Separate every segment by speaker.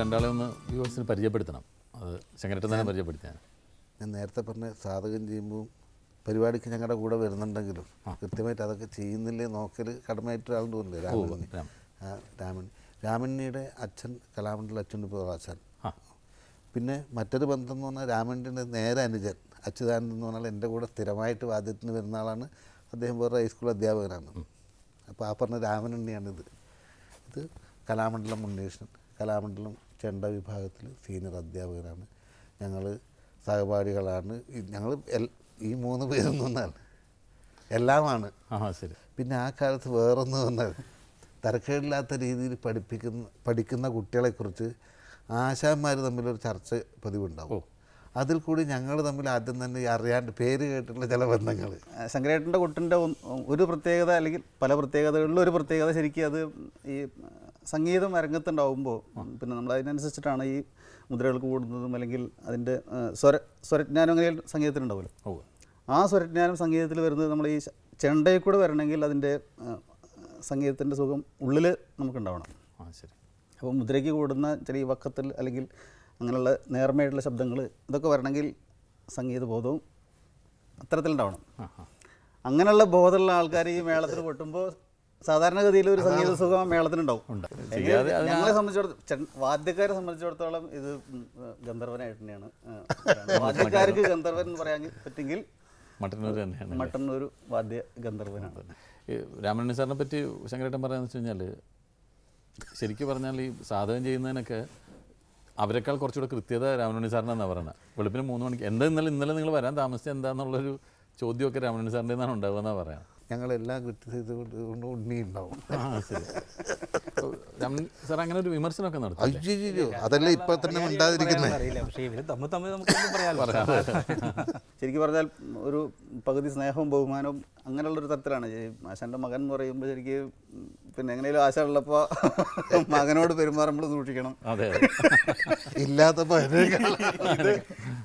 Speaker 1: രണ്ടാളെ ഒന്ന് വ്യൂവേഴ്സിന് പരിചയപ്പെടുത്തണം അത് ശങ്കരട്ടൻ തന്നെ പരിചയപ്പെടുത്തിയാണ് ഞാൻ നേരത്തെ പറഞ്ഞ സാധകം ചെയ്യുമ്പോൾ പരിപാടിക്ക് ഞങ്ങളുടെ കൂടെ വരുന്നുണ്ടെങ്കിലും കൃത്യമായിട്ട് അതൊക്കെ ചെയ്യുന്നില്ലേ നോക്കൽ കടമയായിട്ട് ഒരാളുണ്ടല്ലേ രാമണി രാമൻ രാമണ്ണിയുടെ അച്ഛൻ കലാമണ്ഡല അച്ഛൻ്റെ പ്രകാശൻ പിന്നെ മറ്റൊരു ബന്ധം എന്ന് പറഞ്ഞാൽ രാമണ്ണിൻ്റെ നേരെ അനുജൻ അച്യുതാനന്ദൻ എന്ന് പറഞ്ഞാൽ എൻ്റെ കൂടെ സ്ഥിരമായിട്ട് വാദ്യത്തിന് വരുന്ന ആളാണ് അദ്ദേഹം വേറെ ഹൈസ്കൂൾ അധ്യാപകനാണ് അപ്പോൾ ആ പറഞ്ഞ രാമനണ്ണിയാണിത് ഇത് കലാമണ്ഡലം ഉണ്ണികൃഷ്ണൻ കലാമണ്ഡലം ചെണ്ട വിഭാഗത്തിൽ സീനിയർ അധ്യാപകരാണ് ഞങ്ങൾ സഹപാഠികളാണ് ഞങ്ങൾ ഈ മൂന്ന് പേരും നിന്നാണ് എല്ലാമാണ് ആ ശരി പിന്നെ ആ കാലത്ത് വേറൊന്ന് വന്നത് തരക്കേടില്ലാത്ത രീതിയിൽ പഠിപ്പിക്കുന്ന പഠിക്കുന്ന കുട്ടികളെക്കുറിച്ച് ആശാന്മാർ തമ്മിലൊരു ചർച്ച പതിവുണ്ടാവും അതിൽ കൂടി ഞങ്ങൾ തമ്മിൽ ആദ്യം
Speaker 2: തന്നെ അറിയാണ്ട് പേര് കേട്ടിട്ടുള്ള ചില ബന്ധങ്ങൾ ശങ്കരേട്ടൻ്റെ കുട്ടിൻ്റെ ഒരു പ്രത്യേകത അല്ലെങ്കിൽ പല പ്രത്യേകതകളിലും ഒരു പ്രത്യേകത ശരിക്കും അത് ഈ സംഗീതം അരങ്ങത്തുണ്ടാവുമ്പോൾ പിന്നെ നമ്മൾ അതിനനുസരിച്ചിട്ടാണ് ഈ മുദ്രകൾ കൂടുന്നതും അല്ലെങ്കിൽ അതിൻ്റെ സ്വര സ്വരജ്ഞാനം അങ്ങനെ സംഗീതത്തിനുണ്ടാവുമല്ലോ ആ സ്വരജ്ഞാനം സംഗീതത്തിൽ വരുന്നത് നമ്മൾ ഈ ചെണ്ടയിൽ കൂടെ വരണമെങ്കിൽ അതിൻ്റെ സംഗീതത്തിൻ്റെ സുഖം ഉള്ളിൽ നമുക്കുണ്ടാവണം ആ ശരി അപ്പോൾ മുദ്രയ്ക്ക് കൂടുന്ന ചെറിയ ഈ വക്കത്തിൽ അല്ലെങ്കിൽ അങ്ങനെയുള്ള നേർമയായിട്ടുള്ള ശബ്ദങ്ങൾ ഇതൊക്കെ വരണമെങ്കിൽ ബോധവും അത്തരത്തിലുണ്ടാവണം അങ്ങനെയുള്ള ബോധമുള്ള ആൾക്കാർ ഈ മേളത്തിൽ പൊട്ടുമ്പോൾ സാധാരണഗതിയിൽ ഒരു സംഗീത സുഖം മേളത്തിനുണ്ടാവും ഞങ്ങളെ സംബന്ധിച്ചിടത്തോളം വാദ്യക്കാരെ സംബന്ധിച്ചിടത്തോളം ഇത് ഗന്ധർവനായിട്ട് തന്നെയാണ് വാദ്യക്കാർക്ക് ഗന്ധർവൻ എന്ന് പറയാൻ പറ്റെങ്കിൽ മട്ടന്നൂർ തന്നെയാണ് മട്ടന്നൂർ വാദ്യ ഗന്ധർവനാണ് ഈ
Speaker 1: രാമണ്ണി സാറിനെ പറ്റി ശങ്കരേട്ടൻ പറയാന്ന് വെച്ച് കഴിഞ്ഞാൽ ശരിക്കും പറഞ്ഞാൽ ഈ സാധകം ചെയ്യുന്നതിനൊക്കെ അവരെക്കാൾ കുറച്ചുകൂടെ കൃത്യത രാമനുണ്ണി സാറിനാണ് പറയുന്നത് വെളുപ്പിന് മൂന്ന് മണിക്ക് എന്താ ഇന്നലെ ഇന്നലെ നിങ്ങൾ വരാൻ താമസിച്ചത് എന്താന്നുള്ളൊരു ചോദ്യമൊക്കെ രാമനുണ്ണി സാറിൻ്റെ നിന്നാണ് ഉണ്ടാകുക എന്നാണ് പറയാം ഞങ്ങളെല്ലാം ക്രിറ്റിസൈസ് കൊണ്ട് ഉണ്ണി ഉണ്ടാവും സാർ അങ്ങനെ ഒരു വിമർശനമൊക്കെ
Speaker 3: നടത്തും അതല്ല ഇപ്പൊ തന്നെ ഉണ്ടാതിരിക്കുന്നത്
Speaker 2: ശരിക്കും പറഞ്ഞാൽ ഒരു പകുതി സ്നേഹവും ബഹുമാനവും അങ്ങനെയുള്ളൊരു തരത്തിലാണ് ആശാൻ്റെ മകൻ എന്ന് പറയുമ്പോൾ ശരിക്ക് പിന്നെ എങ്ങനെയും ആശ ഉള്ളപ്പോൾ മകനോട് പെരുമാറുമ്പോൾ സൂക്ഷിക്കണം അതെ ഇല്ലാത്തപ്പോൾ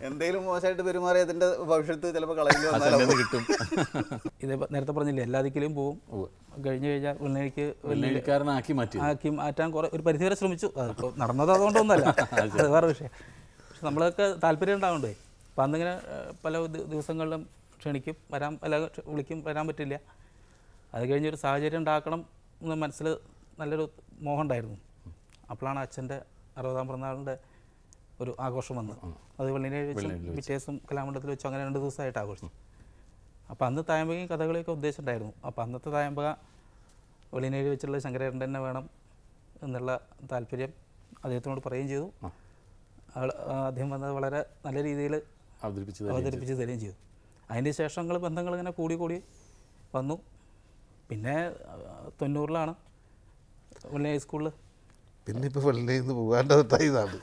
Speaker 2: എന്തെങ്കിലും മോശമായിട്ട് പെരുമാറി അതിൻ്റെ ഭവിഷ്യത്ത് ചിലപ്പോൾ കളയില്ല കിട്ടും
Speaker 3: ഇത് നേരത്തെ പറഞ്ഞില്ലേ എല്ലാ ദിക്കിലും പോവും കഴിഞ്ഞു കഴിഞ്ഞാൽ ഉള്ളിലേക്ക് വെള്ളിക്കാരനാക്കി മാറ്റി ആക്കി മാറ്റാൻ കുറേ ഒരു പരിധിവരെ ശ്രമിച്ചു അതിപ്പോൾ നടന്നത് അതുകൊണ്ടൊന്നല്ല അത് വേറെ വിഷയം പക്ഷെ നമ്മളൊക്കെ താല്പര്യം ഉണ്ടാവണ്ടേ അപ്പം അന്നിങ്ങനെ പല ദിവസങ്ങളിലും ക്ഷണിക്കും വരാൻ അല്ല വിളിക്കും വരാൻ പറ്റില്ല അത് കഴിഞ്ഞൊരു സാഹചര്യം ഉണ്ടാക്കണം എന്ന് മനസ്സിൽ നല്ലൊരു മോഹം ഉണ്ടായിരുന്നു അപ്പോഴാണ് അച്ഛൻ്റെ അറുപതാം പിറന്നാളിൻ്റെ ഒരു ആഘോഷം വന്നത് അത് വെള്ളിനേഴ് വെച്ചും പിറ്റേസും കലാമണ്ഡലത്തിൽ വെച്ചും അങ്ങനെ രണ്ട് ദിവസമായിട്ട് ആഘോഷിച്ചു അപ്പോൾ അന്ന് തായമ്പകയും കഥകളിയൊക്കെ ഉദ്ദേശമുണ്ടായിരുന്നു അപ്പം അന്നത്തെ തായമ്പക വെള്ളിനേഴ് വെച്ചുള്ള ശങ്കരേട്ടൻ തന്നെ വേണം എന്നുള്ള താല്പര്യം അദ്ദേഹത്തിനോട് പറയുകയും ചെയ്തു അദ്ദേഹം വന്നത് വളരെ നല്ല രീതിയിൽ അവതരിപ്പിച്ച് തരികയും ചെയ്തു അതിൻ്റെ ശേഷം ബന്ധങ്ങൾ ഇങ്ങനെ കൂടി കൂടി വന്നു പിന്നെ തൊണ്ണൂറിലാണ് വെള്ളി ഹൈസ്കൂളിൽ
Speaker 1: പിന്നെ ഇപ്പോൾ വെള്ളയിൽ പോകാൻ ഇതാണ്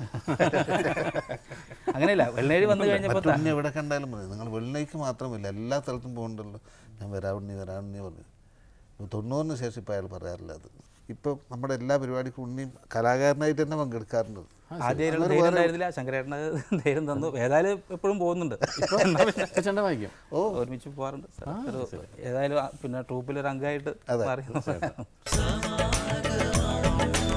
Speaker 1: അങ്ങനെയല്ല വെള്ളി വന്നു കഴിഞ്ഞപ്പോൾ തന്നെ എവിടെ കണ്ടാലും മതി നിങ്ങൾ വെള്ളിക്ക് മാത്രമല്ല എല്ലാ സ്ഥലത്തും പോകണ്ടല്ലോ ഞാൻ വരാവണ്ണി വരാവണ്ണി പറഞ്ഞു തൊണ്ണൂറിന് ശേഷം ഇപ്പം അയാൾ പറയാറില്ല അത് ഇപ്പം നമ്മുടെ എല്ലാ പരിപാടിക്കും ഉണ്ണിയും കലാകാരനായിട്ട് തന്നെ പങ്കെടുക്കാറുണ്ട് ഏതായാലും
Speaker 3: എപ്പോഴും പോകുന്നുണ്ട് ഓ ഒരുമിച്ച് പോകാറുണ്ട് ഏതായാലും പിന്നെ ട്രൂപ്പിൽ ഒരു അംഗമായിട്ട്
Speaker 1: പറയുന്നു